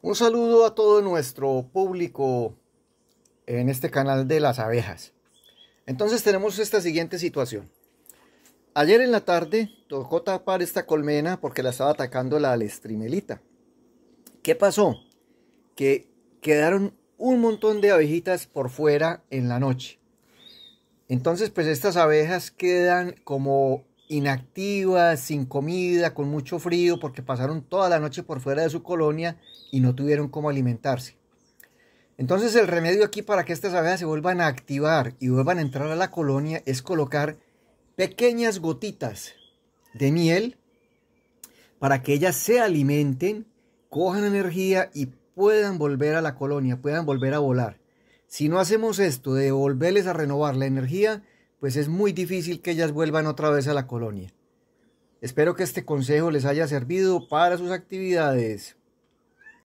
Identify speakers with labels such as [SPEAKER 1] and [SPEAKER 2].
[SPEAKER 1] Un saludo a todo nuestro público en este canal de las abejas. Entonces tenemos esta siguiente situación. Ayer en la tarde tocó tapar esta colmena porque la estaba atacando la lestrimelita. ¿Qué pasó? Que quedaron un montón de abejitas por fuera en la noche. Entonces pues estas abejas quedan como ...inactivas, sin comida, con mucho frío, porque pasaron toda la noche por fuera de su colonia y no tuvieron cómo alimentarse. Entonces el remedio aquí para que estas abejas se vuelvan a activar y vuelvan a entrar a la colonia es colocar pequeñas gotitas de miel para que ellas se alimenten, cojan energía y puedan volver a la colonia, puedan volver a volar. Si no hacemos esto de volverles a renovar la energía, pues es muy difícil que ellas vuelvan otra vez a la colonia. Espero que este consejo les haya servido para sus actividades.